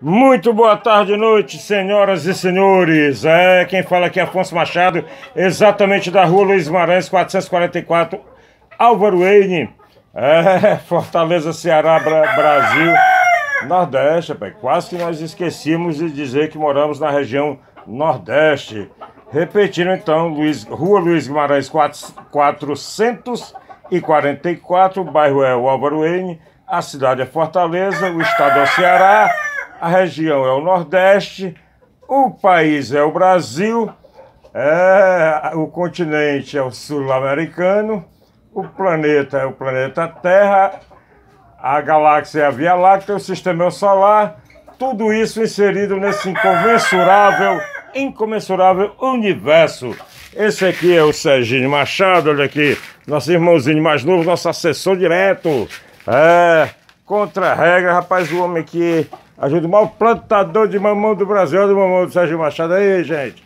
Muito boa tarde, noite, senhoras e senhores. É, quem fala aqui é Afonso Machado, exatamente da rua Luiz Marães, 444, Álvaro Wayne, é, Fortaleza, Ceará, Bra Brasil, Nordeste. Pai. Quase que nós esquecemos de dizer que moramos na região Nordeste. Repetindo então, Luiz, Rua Luiz Guimarães 444, o bairro é o Álvaro Wayne, a cidade é Fortaleza, o estado é o Ceará, a região é o Nordeste, o país é o Brasil, é, o continente é o sul-americano, o planeta é o planeta Terra, a galáxia é a Via Láctea, o sistema é o solar, tudo isso inserido nesse incomensurável, incomensurável universo. Esse aqui é o Serginho Machado, olha aqui, nosso irmãozinho mais novo, nosso assessor direto. É, contra a regra, rapaz, o homem que Ajuda o maior plantador de mamão do Brasil. Olha o mamão do Sérgio Machado aí, gente.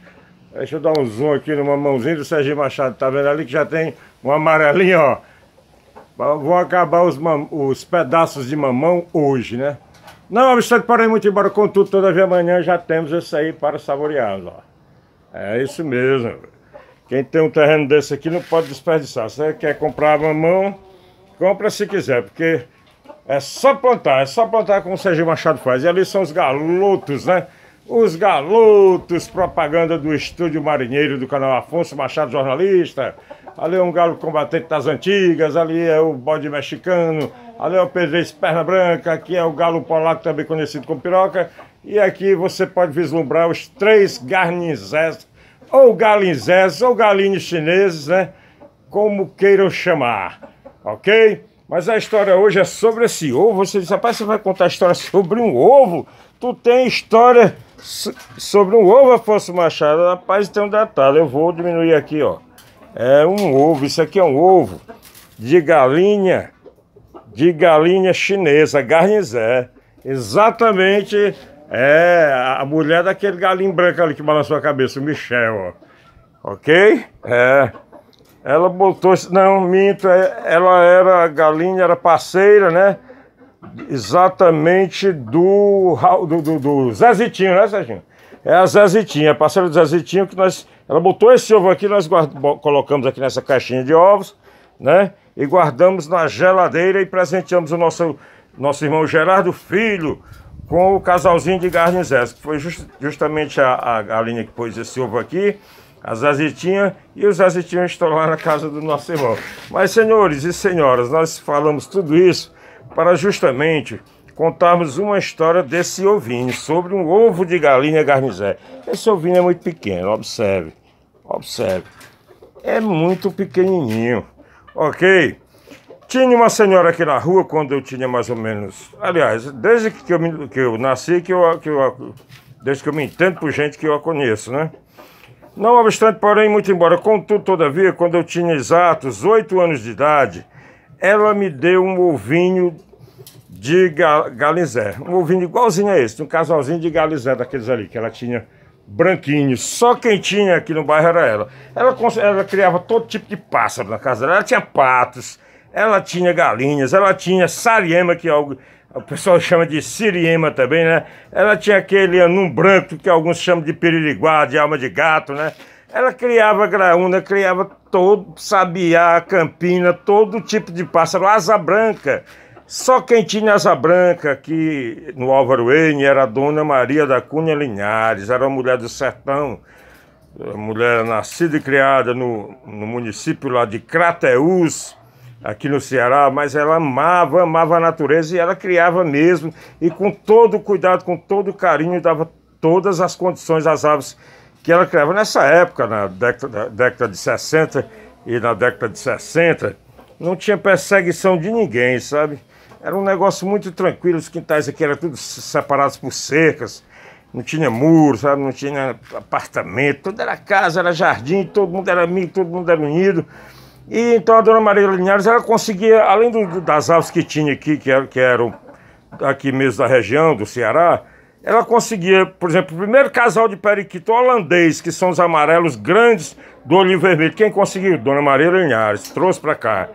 Deixa eu dar um zoom aqui no mamãozinho do Sérgio Machado. Tá vendo ali que já tem um amarelinho, ó. Vão acabar os, os pedaços de mamão hoje, né? Não obstante, parei muito embora, contudo, vez amanhã já temos esse aí para saborear. ó. É isso mesmo. Quem tem um terreno desse aqui não pode desperdiçar. Se você quer comprar mamão, compra se quiser, porque é só plantar, é só plantar como o Sérgio Machado faz. E ali são os galotos, né? Os galotos, propaganda do Estúdio Marinheiro do canal Afonso Machado Jornalista. Ali é um galo combatente das antigas, ali é o bode mexicano, ali é o pedrez perna branca, aqui é o galo polaco, também conhecido como piroca. E aqui você pode vislumbrar os três garnizés, ou galinzés, ou galinhos chineses, né? Como queiram chamar, ok? Mas a história hoje é sobre esse ovo. Você disse, rapaz, você vai contar a história sobre um ovo? Tu tem história so sobre um ovo, Afonso Machado? Rapaz, tem um detalhe. Eu vou diminuir aqui, ó. É um ovo, isso aqui é um ovo de galinha, de galinha chinesa, garnizé. Exatamente é a mulher daquele galinho branco ali que balançou a cabeça, o Michel, ó. Ok? É. Ela botou. Não, minto, é, ela era. A galinha era parceira, né? Exatamente do, do, do, do Zezitinho, né, Serginho? É a Zezitinha, a parceira do Zezitinho que nós. Ela botou esse ovo aqui, nós guard colocamos aqui nessa caixinha de ovos, né? E guardamos na geladeira e presenteamos o nosso, nosso irmão Gerardo Filho com o casalzinho de Garnizés, que foi just, justamente a, a galinha que pôs esse ovo aqui as azetinhas, e os azetinhos estão lá na casa do nosso irmão. Mas, senhores e senhoras, nós falamos tudo isso para justamente contarmos uma história desse ovinho, sobre um ovo de galinha garnizé. Esse ovinho é muito pequeno, observe, observe. É muito pequenininho, ok? Tinha uma senhora aqui na rua quando eu tinha mais ou menos. Aliás, desde que eu, que eu nasci, que eu, que eu, desde que eu me entendo por gente que eu a conheço, né? Não obstante, porém, muito embora, contudo, todavia, quando eu tinha exatos oito anos de idade, ela me deu um ovinho de galinzé. galizé. Um ovinho igualzinho a esse, um casalzinho de galizé, daqueles ali, que ela tinha branquinho. Só quem tinha aqui no bairro era ela. Ela, ela criava todo tipo de pássaro na casa dela. Ela tinha patos, ela tinha galinhas, ela tinha sariema, que é algo o pessoal chama de siriema também, né? Ela tinha aquele anum branco que alguns chamam de piririguá, de alma de gato, né? Ela criava graúna, criava todo sabiá, campina, todo tipo de pássaro, asa branca. Só quem tinha asa branca aqui no Álvaro N era a Dona Maria da Cunha Linhares, era uma mulher do sertão, mulher nascida e criada no, no município lá de Crateús, aqui no Ceará, mas ela amava, amava a natureza e ela criava mesmo. E com todo cuidado, com todo carinho, dava todas as condições às aves que ela criava. Nessa época, na década, década de 60 e na década de 60, não tinha perseguição de ninguém, sabe? Era um negócio muito tranquilo, os quintais aqui eram tudo separados por cercas, não tinha muro, sabe? Não tinha apartamento, tudo era casa, era jardim, todo mundo era amigo, todo mundo era unido. E então a dona Maria Linhares, ela conseguia, além do, das aves que tinha aqui, que, era, que eram aqui mesmo da região, do Ceará, ela conseguia, por exemplo, o primeiro casal de periquito holandês, que são os amarelos grandes do olho vermelho. Quem conseguiu? Dona Maria Linhares, trouxe para cá.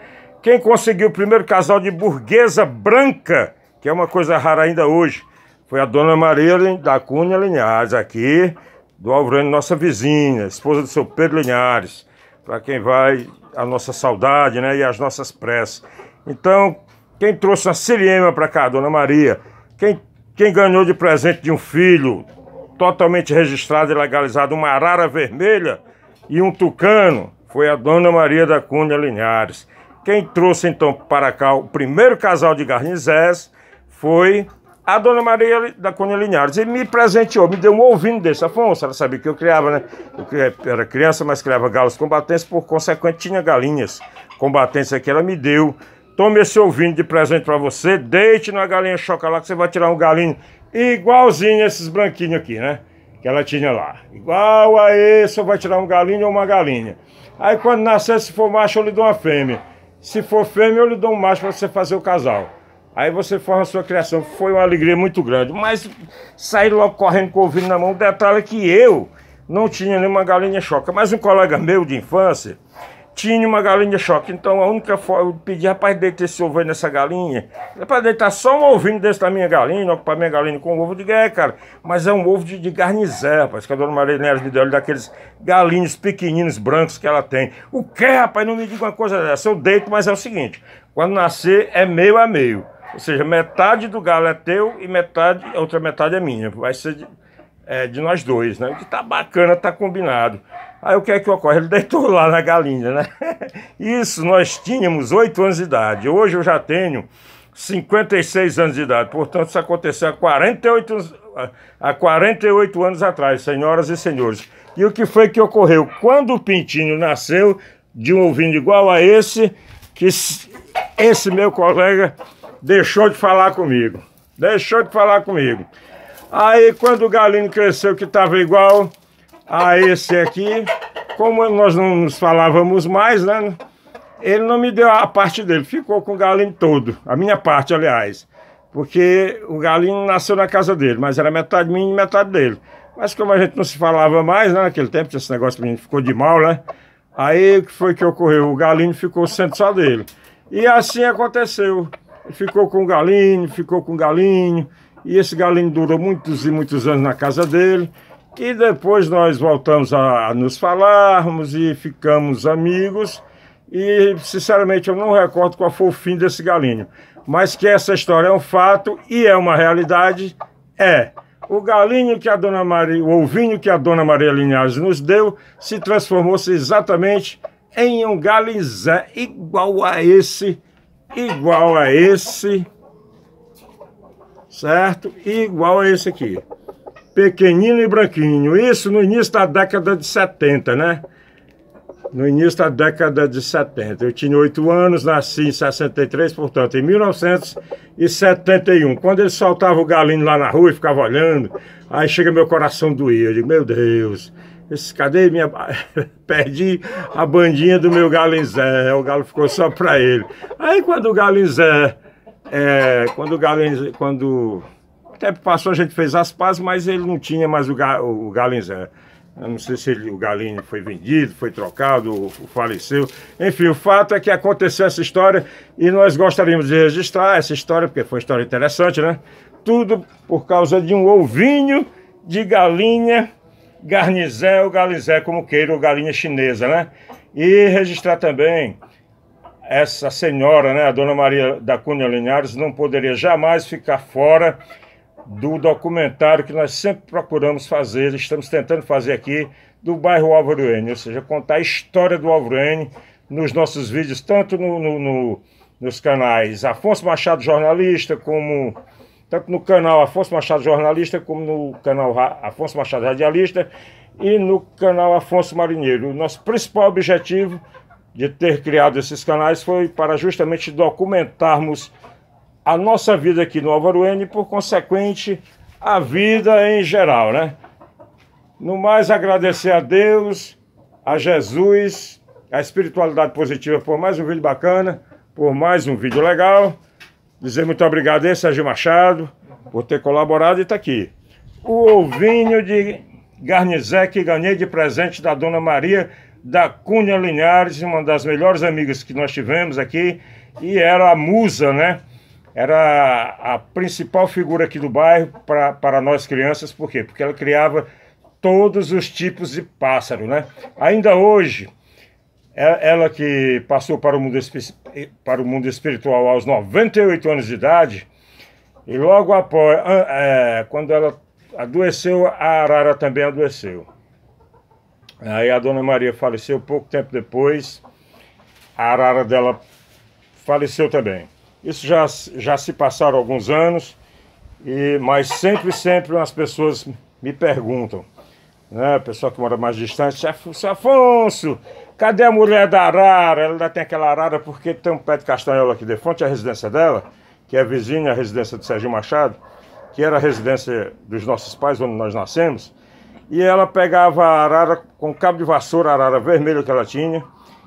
Quem conseguiu o primeiro casal de burguesa branca, que é uma coisa rara ainda hoje, foi a dona Maria da Cunha Linhares, aqui do Alvorando, nossa vizinha, esposa do seu Pedro Linhares. Para quem vai a nossa saudade né, e as nossas preces. Então, quem trouxe uma siriema para cá, Dona Maria, quem, quem ganhou de presente de um filho totalmente registrado e legalizado uma arara vermelha e um tucano, foi a Dona Maria da Cunha Linhares. Quem trouxe então para cá o primeiro casal de garnizés foi a dona Maria da Cunha Linhares. E me presenteou, me deu um ouvindo desse. Afonso, ela sabia que eu criava, né? Eu era criança, mas criava galos combatentes, por consequente tinha galinhas combatentes aqui. Ela me deu. Tome esse ouvindo de presente para você, deite na galinha choca lá que você vai tirar um galinho igualzinho esses branquinhos aqui, né? Que ela tinha lá. Igual a esse, você vai tirar um galinho ou uma galinha. Aí quando nascer, se for macho, eu lhe dou uma fêmea. Se for fêmea, eu lhe dou um macho para você fazer o casal. Aí você forma a sua criação. Foi uma alegria muito grande. Mas saí logo correndo com o ovinho na mão. O detalhe é que eu não tinha nenhuma galinha choca. Mas um colega meu de infância tinha uma galinha choca. Então a única forma, eu pedi, rapaz, deita esse ovo aí nessa galinha. Rapaz, deitar só um ovinho desse da minha galinha, ocupar minha galinha com um ovo. de digo, é, cara, mas é um ovo de, de garnizé, rapaz, que a dona Maria Neres me deu, é daqueles galinhos pequeninos, brancos que ela tem. O que, rapaz, não me diga uma coisa dessa. Eu deito, mas é o seguinte, quando nascer é meio a meio. Ou seja, metade do galo é teu e metade, a outra metade é minha. Vai ser de, é, de nós dois, né? Que tá bacana, tá combinado. Aí o que é que ocorre? Ele deitou lá na galinha, né? Isso, nós tínhamos 8 anos de idade. Hoje eu já tenho 56 anos de idade. Portanto, isso aconteceu há 48 anos, há 48 anos atrás, senhoras e senhores. E o que foi que ocorreu? Quando o Pintinho nasceu, de um ouvindo igual a esse, que esse meu colega Deixou de falar comigo. Deixou de falar comigo. Aí quando o galinho cresceu que estava igual a esse aqui, como nós não nos falávamos mais, né? Ele não me deu a parte dele, ficou com o galinho todo, a minha parte, aliás. Porque o galinho nasceu na casa dele, mas era metade minha e metade dele. Mas como a gente não se falava mais, né, naquele tempo, esse negócio que a gente ficou de mal, né? Aí o que foi que ocorreu? O galinho ficou sendo só dele. E assim aconteceu ficou com o galinho, ficou com o galinho, e esse galinho durou muitos e muitos anos na casa dele, e depois nós voltamos a, a nos falarmos e ficamos amigos, e sinceramente eu não recordo qual foi o fim desse galinho, mas que essa história é um fato e é uma realidade, é. O galinho que a dona Maria, o ovinho que a dona Maria Linhares nos deu, se transformou-se exatamente em um galinzé igual a esse igual a esse, certo? Igual a esse aqui. Pequenino e branquinho. Isso no início da década de 70, né? No início da década de 70. Eu tinha oito anos, nasci em 63, portanto, em 1971. Quando ele soltava o galinho lá na rua e ficava olhando, aí chega meu coração doído. meu Deus, esse, cadê minha. Perdi a bandinha do meu Galinzé. É, o galo ficou só para ele. Aí quando o Galinzé. É, quando o Galinzé. Quando. O tempo passou, a gente fez as pazes, mas ele não tinha mais o, ga, o Galinzé. Eu não sei se ele, o Galinho foi vendido, foi trocado, ou, ou faleceu. Enfim, o fato é que aconteceu essa história e nós gostaríamos de registrar essa história, porque foi uma história interessante, né? Tudo por causa de um ovinho de galinha garnizé ou galizé, como queira, ou galinha chinesa, né? E registrar também essa senhora, né, a dona Maria da Cunha Linhares, não poderia jamais ficar fora do documentário que nós sempre procuramos fazer, estamos tentando fazer aqui, do bairro N, ou seja, contar a história do N nos nossos vídeos, tanto no, no, no, nos canais Afonso Machado Jornalista, como tanto no canal Afonso Machado Jornalista, como no canal Afonso Machado Radialista e no canal Afonso Marinheiro. O nosso principal objetivo de ter criado esses canais foi para justamente documentarmos a nossa vida aqui no N e, por consequente, a vida em geral, né? No mais, agradecer a Deus, a Jesus, a espiritualidade positiva por mais um vídeo bacana, por mais um vídeo legal. Dizer muito obrigado a Sérgio Machado por ter colaborado e está aqui. O ovinho de Garnizé que ganhei de presente da Dona Maria da Cunha Linhares, uma das melhores amigas que nós tivemos aqui, e era a musa, né? Era a principal figura aqui do bairro para nós crianças, por quê? Porque ela criava todos os tipos de pássaro, né? Ainda hoje, é ela que passou para o mundo, para o mundo espiritual aos 98 anos de idade, e logo após, é, quando ela adoeceu, a Arara também adoeceu. Aí a Dona Maria faleceu pouco tempo depois, a Arara dela faleceu também. Isso já, já se passaram alguns anos, e, mas sempre, sempre as pessoas me perguntam, né, pessoal que mora mais distante, Afonso, Cadê a mulher da arara? Ela ainda tem aquela arara porque tem um pé de castanhola aqui de frente, é a residência dela, que é vizinha a residência do Sérgio Machado, que era a residência dos nossos pais, onde nós nascemos. E ela pegava a arara com cabo de vassoura, a arara vermelha que ela tinha,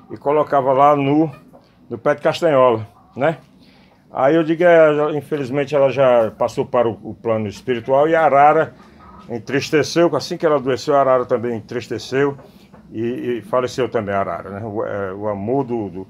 e colocava lá no, no pé de castanhola, né? Aí eu digo, é, infelizmente ela já passou para o, o, plano espiritual e a arara entristeceu, assim que ela adoeceu, a arara também entristeceu e, e faleceu também a arara, né? O, é, o amor do, do,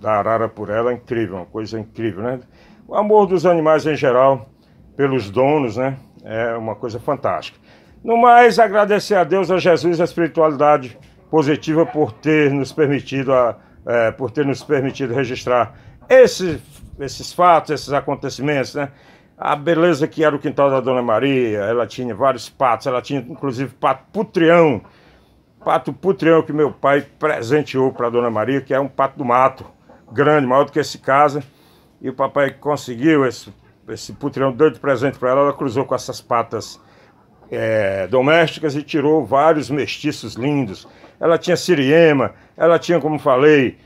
da arara por ela é incrível, uma coisa incrível, né? O amor dos animais em geral, pelos donos, né? É uma coisa fantástica. No mais, agradecer a Deus, a Jesus, a espiritualidade positiva por ter nos permitido, a, é, por ter nos permitido registrar esse, esses fatos, esses acontecimentos, né? A beleza que era o quintal da Dona Maria, ela tinha vários patos, ela tinha inclusive pato putrião, pato putreão que meu pai presenteou para Dona Maria, que é um pato do mato, grande, maior do que esse casa. E o papai conseguiu esse, esse deu de presente para ela, ela cruzou com essas patas é, domésticas e tirou vários mestiços lindos. Ela tinha siriema, ela tinha, como falei,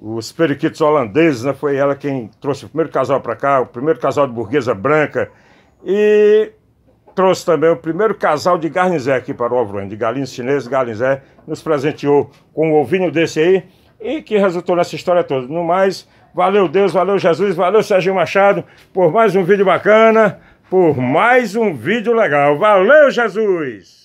os periquitos holandeses, né? foi ela quem trouxe o primeiro casal para cá, o primeiro casal de burguesa branca. E trouxe também o primeiro casal de garnizé aqui para o Alvorante, de galinhos chineses, garnizé, nos presenteou com um ovinho desse aí, e que resultou nessa história toda. No mais, valeu Deus, valeu Jesus, valeu Serginho Machado, por mais um vídeo bacana, por mais um vídeo legal. Valeu, Jesus!